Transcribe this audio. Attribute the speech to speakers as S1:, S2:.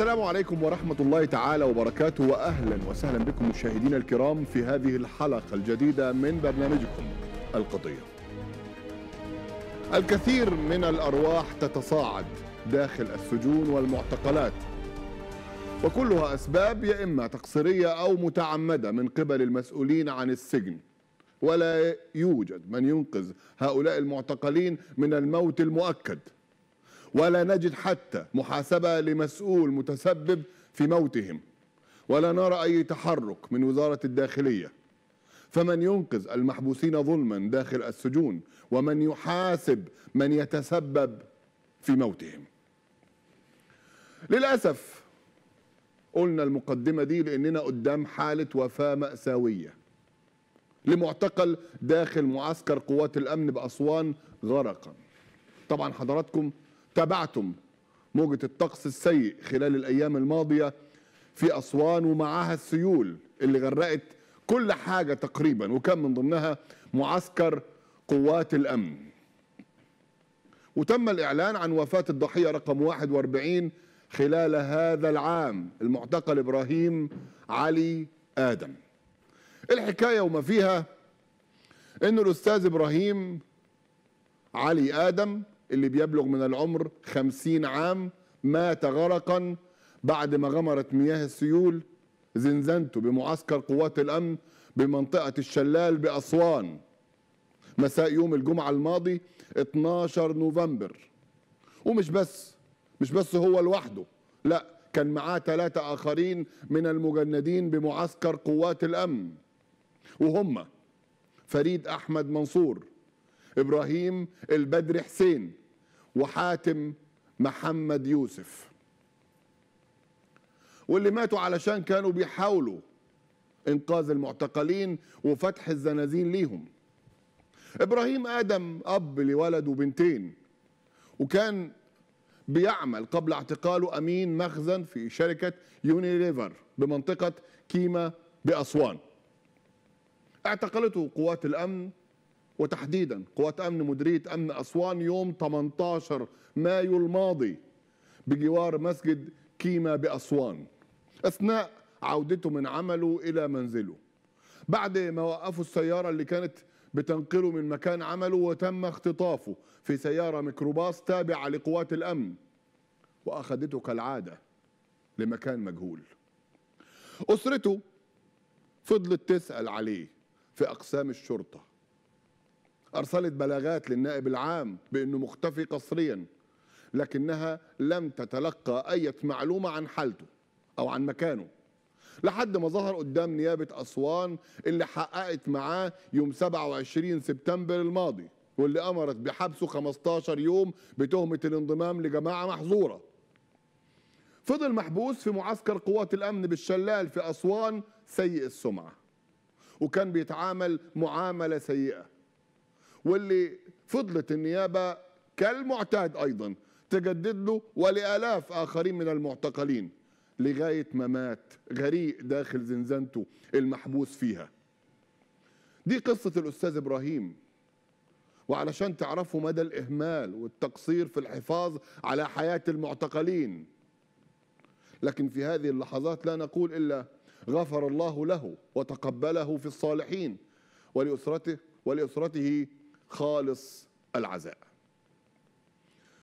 S1: السلام عليكم ورحمة الله تعالى وبركاته وأهلا وسهلا بكم مشاهدينا الكرام في هذه الحلقة الجديدة من برنامجكم القضية الكثير من الأرواح تتصاعد داخل السجون والمعتقلات وكلها أسباب يا إما تقصيرية أو متعمدة من قبل المسؤولين عن السجن ولا يوجد من ينقذ هؤلاء المعتقلين من الموت المؤكد ولا نجد حتى محاسبة لمسؤول متسبب في موتهم ولا نرى أي تحرك من وزارة الداخلية فمن ينقذ المحبوسين ظلما داخل السجون ومن يحاسب من يتسبب في موتهم للأسف قلنا المقدمة دي لأننا قدام حالة وفاة مأساوية لمعتقل داخل معسكر قوات الأمن بأسوان غرقا طبعا حضراتكم تابعتم موجة الطقس السيء خلال الأيام الماضية في أسوان ومعاها السيول اللي غرقت كل حاجة تقريبا وكان من ضمنها معسكر قوات الأمن وتم الإعلان عن وفاة الضحية رقم 41 خلال هذا العام المعتقل إبراهيم علي آدم الحكاية وما فيها أن الأستاذ إبراهيم علي آدم اللي بيبلغ من العمر خمسين عام مات غرقا بعد ما غمرت مياه السيول زنزانته بمعسكر قوات الأمن بمنطقة الشلال بأسوان مساء يوم الجمعة الماضي 12 نوفمبر ومش بس مش بس هو لوحده لا كان معاه ثلاثة آخرين من المجندين بمعسكر قوات الأمن وهم فريد أحمد منصور ابراهيم البدر حسين وحاتم محمد يوسف واللي ماتوا علشان كانوا بيحاولوا انقاذ المعتقلين وفتح الزنازين ليهم ابراهيم ادم اب لولد وبنتين وكان بيعمل قبل اعتقاله امين مخزن في شركه يونيليفر بمنطقه كيما باسوان اعتقلته قوات الامن وتحديدا قوات أمن مديرية أمن أسوان يوم 18 مايو الماضي بجوار مسجد كيما بأسوان أثناء عودته من عمله إلى منزله بعد ما وقفوا السيارة اللي كانت بتنقله من مكان عمله وتم اختطافه في سيارة ميكروباص تابعة لقوات الأمن وأخذته كالعادة لمكان مجهول أسرته فضلت تسأل عليه في أقسام الشرطة أرسلت بلاغات للنائب العام بأنه مختفي قسريا لكنها لم تتلقى أي معلومة عن حالته أو عن مكانه لحد ما ظهر قدام نيابة أسوان اللي حققت معاه يوم 27 سبتمبر الماضي واللي أمرت بحبسه 15 يوم بتهمة الانضمام لجماعة محظورة فضل محبوس في معسكر قوات الأمن بالشلال في أسوان سيء السمعة وكان بيتعامل معاملة سيئة واللي فضلت النيابة كالمعتاد أيضا تجدد له ولآلاف آخرين من المعتقلين لغاية ما مات غريق داخل زنزانته المحبوس فيها دي قصة الأستاذ إبراهيم وعلشان تعرفوا مدى الإهمال والتقصير في الحفاظ على حياة المعتقلين لكن في هذه اللحظات لا نقول إلا غفر الله له وتقبله في الصالحين ولأسرته ولأسرته خالص العزاء